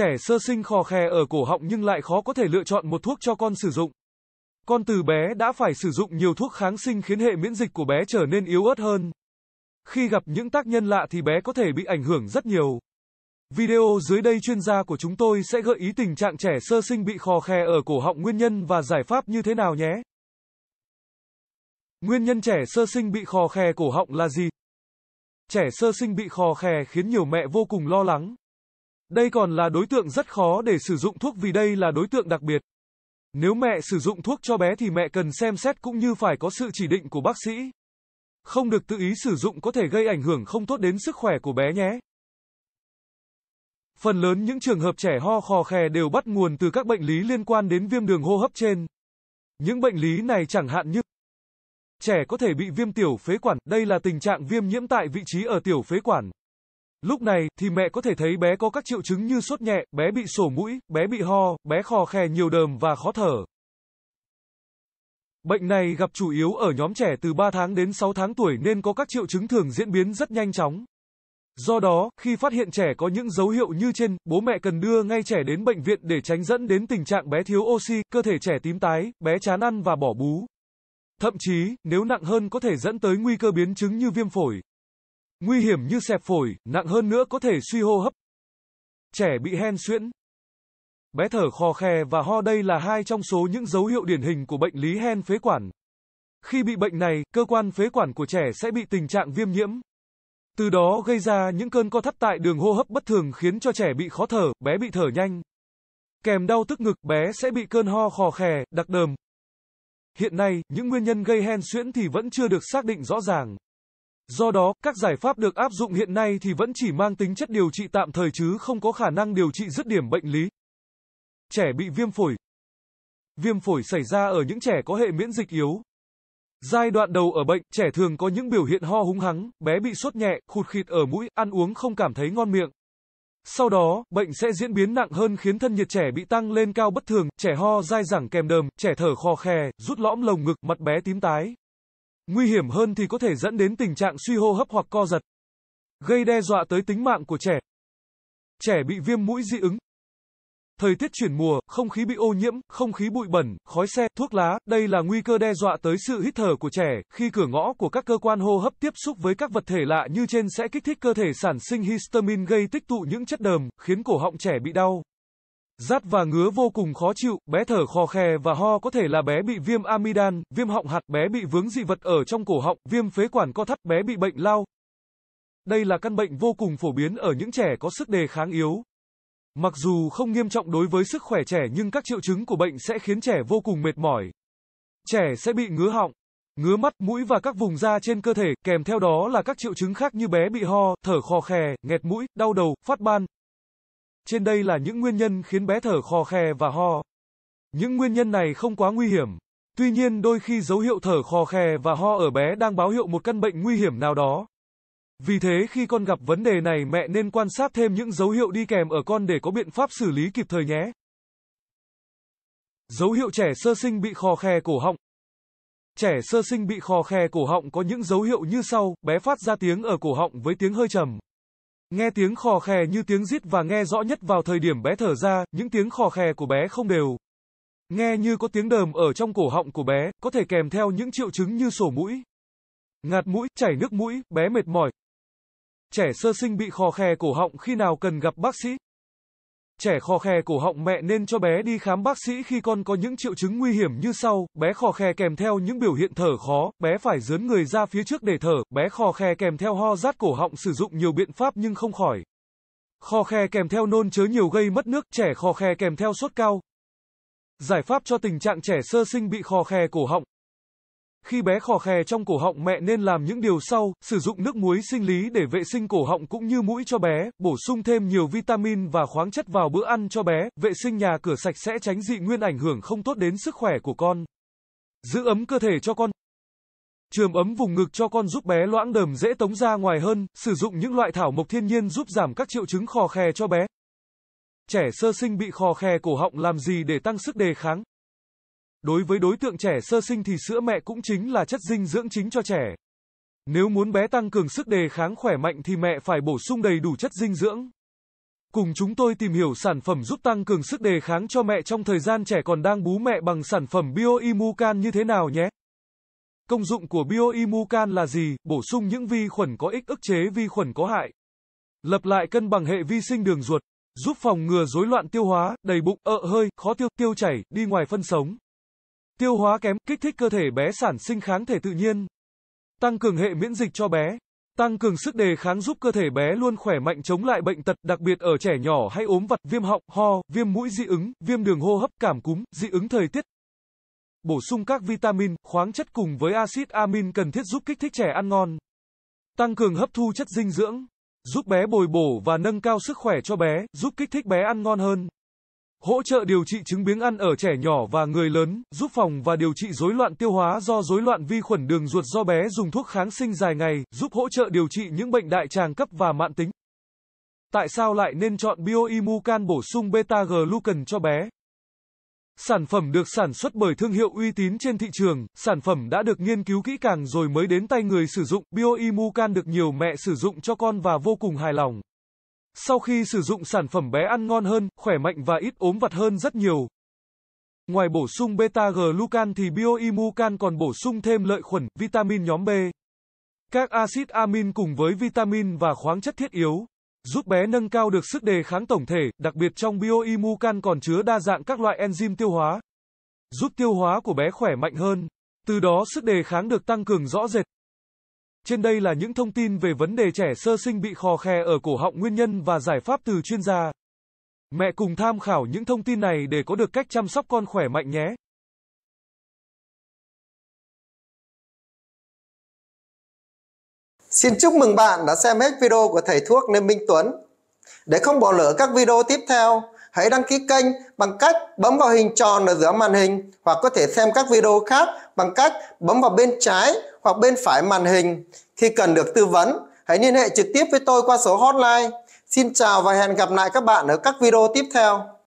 trẻ sơ sinh khò khè ở cổ họng nhưng lại khó có thể lựa chọn một thuốc cho con sử dụng. Con từ bé đã phải sử dụng nhiều thuốc kháng sinh khiến hệ miễn dịch của bé trở nên yếu ớt hơn. Khi gặp những tác nhân lạ thì bé có thể bị ảnh hưởng rất nhiều. Video dưới đây chuyên gia của chúng tôi sẽ gợi ý tình trạng trẻ sơ sinh bị khò khè ở cổ họng nguyên nhân và giải pháp như thế nào nhé. Nguyên nhân trẻ sơ sinh bị khò khè cổ họng là gì? Trẻ sơ sinh bị khò khè khiến nhiều mẹ vô cùng lo lắng. Đây còn là đối tượng rất khó để sử dụng thuốc vì đây là đối tượng đặc biệt. Nếu mẹ sử dụng thuốc cho bé thì mẹ cần xem xét cũng như phải có sự chỉ định của bác sĩ. Không được tự ý sử dụng có thể gây ảnh hưởng không tốt đến sức khỏe của bé nhé. Phần lớn những trường hợp trẻ ho khò khè đều bắt nguồn từ các bệnh lý liên quan đến viêm đường hô hấp trên. Những bệnh lý này chẳng hạn như trẻ có thể bị viêm tiểu phế quản, đây là tình trạng viêm nhiễm tại vị trí ở tiểu phế quản. Lúc này, thì mẹ có thể thấy bé có các triệu chứng như sốt nhẹ, bé bị sổ mũi, bé bị ho, bé khò khè nhiều đờm và khó thở. Bệnh này gặp chủ yếu ở nhóm trẻ từ 3 tháng đến 6 tháng tuổi nên có các triệu chứng thường diễn biến rất nhanh chóng. Do đó, khi phát hiện trẻ có những dấu hiệu như trên, bố mẹ cần đưa ngay trẻ đến bệnh viện để tránh dẫn đến tình trạng bé thiếu oxy, cơ thể trẻ tím tái, bé chán ăn và bỏ bú. Thậm chí, nếu nặng hơn có thể dẫn tới nguy cơ biến chứng như viêm phổi, Nguy hiểm như xẹp phổi, nặng hơn nữa có thể suy hô hấp. Trẻ bị hen suyễn. Bé thở khò khè và ho đây là hai trong số những dấu hiệu điển hình của bệnh lý hen phế quản. Khi bị bệnh này, cơ quan phế quản của trẻ sẽ bị tình trạng viêm nhiễm. Từ đó gây ra những cơn co thắt tại đường hô hấp bất thường khiến cho trẻ bị khó thở, bé bị thở nhanh. Kèm đau tức ngực, bé sẽ bị cơn ho khò khè, đặc đờm. Hiện nay, những nguyên nhân gây hen suyễn thì vẫn chưa được xác định rõ ràng. Do đó, các giải pháp được áp dụng hiện nay thì vẫn chỉ mang tính chất điều trị tạm thời chứ không có khả năng điều trị dứt điểm bệnh lý. Trẻ bị viêm phổi. Viêm phổi xảy ra ở những trẻ có hệ miễn dịch yếu. Giai đoạn đầu ở bệnh, trẻ thường có những biểu hiện ho húng hắng, bé bị sốt nhẹ, khụt khịt ở mũi, ăn uống không cảm thấy ngon miệng. Sau đó, bệnh sẽ diễn biến nặng hơn khiến thân nhiệt trẻ bị tăng lên cao bất thường, trẻ ho dai dẳng kèm đờm, trẻ thở khò khè, rút lõm lồng ngực, mặt bé tím tái. Nguy hiểm hơn thì có thể dẫn đến tình trạng suy hô hấp hoặc co giật, gây đe dọa tới tính mạng của trẻ. Trẻ bị viêm mũi dị ứng. Thời tiết chuyển mùa, không khí bị ô nhiễm, không khí bụi bẩn, khói xe, thuốc lá, đây là nguy cơ đe dọa tới sự hít thở của trẻ, khi cửa ngõ của các cơ quan hô hấp tiếp xúc với các vật thể lạ như trên sẽ kích thích cơ thể sản sinh histamine gây tích tụ những chất đờm, khiến cổ họng trẻ bị đau, Rát và ngứa vô cùng khó chịu, bé thở khò khè và ho có thể là bé bị viêm amidan, viêm họng hạt, bé bị vướng dị vật ở trong cổ họng, viêm phế quản co thắt, bé bị bệnh lao. Đây là căn bệnh vô cùng phổ biến ở những trẻ có sức đề kháng yếu. Mặc dù không nghiêm trọng đối với sức khỏe trẻ nhưng các triệu chứng của bệnh sẽ khiến trẻ vô cùng mệt mỏi. Trẻ sẽ bị ngứa họng, ngứa mắt, mũi và các vùng da trên cơ thể, kèm theo đó là các triệu chứng khác như bé bị ho, thở khò khè, nghẹt mũi, đau đầu, phát ban, trên đây là những nguyên nhân khiến bé thở khò khè và ho. Những nguyên nhân này không quá nguy hiểm. Tuy nhiên đôi khi dấu hiệu thở khò khè và ho ở bé đang báo hiệu một căn bệnh nguy hiểm nào đó. Vì thế khi con gặp vấn đề này mẹ nên quan sát thêm những dấu hiệu đi kèm ở con để có biện pháp xử lý kịp thời nhé. Dấu hiệu trẻ sơ sinh bị khò khè cổ họng. Trẻ sơ sinh bị khò khè cổ họng có những dấu hiệu như sau, bé phát ra tiếng ở cổ họng với tiếng hơi trầm, Nghe tiếng khò khè như tiếng rít và nghe rõ nhất vào thời điểm bé thở ra, những tiếng khò khè của bé không đều. Nghe như có tiếng đờm ở trong cổ họng của bé, có thể kèm theo những triệu chứng như sổ mũi, ngạt mũi, chảy nước mũi, bé mệt mỏi. Trẻ sơ sinh bị khò khè cổ họng khi nào cần gặp bác sĩ. Trẻ khò khe cổ họng mẹ nên cho bé đi khám bác sĩ khi con có những triệu chứng nguy hiểm như sau, bé khò khe kèm theo những biểu hiện thở khó, bé phải dướn người ra phía trước để thở, bé khò khe kèm theo ho rát cổ họng sử dụng nhiều biện pháp nhưng không khỏi. Khò khe kèm theo nôn chớ nhiều gây mất nước, trẻ khò khe kèm theo sốt cao. Giải pháp cho tình trạng trẻ sơ sinh bị khò khe cổ họng khi bé khò khè trong cổ họng mẹ nên làm những điều sau, sử dụng nước muối sinh lý để vệ sinh cổ họng cũng như mũi cho bé, bổ sung thêm nhiều vitamin và khoáng chất vào bữa ăn cho bé, vệ sinh nhà cửa sạch sẽ tránh dị nguyên ảnh hưởng không tốt đến sức khỏe của con. Giữ ấm cơ thể cho con. Trường ấm vùng ngực cho con giúp bé loãng đờm dễ tống ra ngoài hơn, sử dụng những loại thảo mộc thiên nhiên giúp giảm các triệu chứng khò khè cho bé. Trẻ sơ sinh bị khò khè cổ họng làm gì để tăng sức đề kháng? Đối với đối tượng trẻ sơ sinh thì sữa mẹ cũng chính là chất dinh dưỡng chính cho trẻ. Nếu muốn bé tăng cường sức đề kháng khỏe mạnh thì mẹ phải bổ sung đầy đủ chất dinh dưỡng. Cùng chúng tôi tìm hiểu sản phẩm giúp tăng cường sức đề kháng cho mẹ trong thời gian trẻ còn đang bú mẹ bằng sản phẩm Bioimucan như thế nào nhé. Công dụng của Bioimucan là gì? Bổ sung những vi khuẩn có ích ức chế vi khuẩn có hại. Lập lại cân bằng hệ vi sinh đường ruột, giúp phòng ngừa rối loạn tiêu hóa, đầy bụng, ợ hơi, khó tiêu, tiêu chảy, đi ngoài phân sống tiêu hóa kém, kích thích cơ thể bé sản sinh kháng thể tự nhiên, tăng cường hệ miễn dịch cho bé, tăng cường sức đề kháng giúp cơ thể bé luôn khỏe mạnh chống lại bệnh tật, đặc biệt ở trẻ nhỏ hay ốm vặt, viêm họng, ho, viêm mũi dị ứng, viêm đường hô hấp, cảm cúm, dị ứng thời tiết. Bổ sung các vitamin, khoáng chất cùng với axit amin cần thiết giúp kích thích trẻ ăn ngon, tăng cường hấp thu chất dinh dưỡng, giúp bé bồi bổ và nâng cao sức khỏe cho bé, giúp kích thích bé ăn ngon hơn hỗ trợ điều trị chứng biếng ăn ở trẻ nhỏ và người lớn, giúp phòng và điều trị rối loạn tiêu hóa do rối loạn vi khuẩn đường ruột do bé dùng thuốc kháng sinh dài ngày, giúp hỗ trợ điều trị những bệnh đại tràng cấp và mãn tính. Tại sao lại nên chọn Bioimucan bổ sung beta glucan cho bé? Sản phẩm được sản xuất bởi thương hiệu uy tín trên thị trường, sản phẩm đã được nghiên cứu kỹ càng rồi mới đến tay người sử dụng. Bioimucan được nhiều mẹ sử dụng cho con và vô cùng hài lòng. Sau khi sử dụng sản phẩm bé ăn ngon hơn, khỏe mạnh và ít ốm vặt hơn rất nhiều. Ngoài bổ sung beta-glucan thì Bioimucan còn bổ sung thêm lợi khuẩn, vitamin nhóm B. Các axit amin cùng với vitamin và khoáng chất thiết yếu, giúp bé nâng cao được sức đề kháng tổng thể, đặc biệt trong Bioimucan còn chứa đa dạng các loại enzyme tiêu hóa, giúp tiêu hóa của bé khỏe mạnh hơn, từ đó sức đề kháng được tăng cường rõ rệt. Trên đây là những thông tin về vấn đề trẻ sơ sinh bị khò khe ở cổ họng nguyên nhân và giải pháp từ chuyên gia. Mẹ cùng tham khảo những thông tin này để có được cách chăm sóc con khỏe mạnh nhé. Xin chúc mừng bạn đã xem hết video của thầy thuốc Lê Minh Tuấn. Để không bỏ lỡ các video tiếp theo, hãy đăng ký kênh bằng cách bấm vào hình tròn ở giữa màn hình hoặc có thể xem các video khác bằng cách bấm vào bên trái hoặc bên phải màn hình. Khi cần được tư vấn, hãy liên hệ trực tiếp với tôi qua số hotline. Xin chào và hẹn gặp lại các bạn ở các video tiếp theo.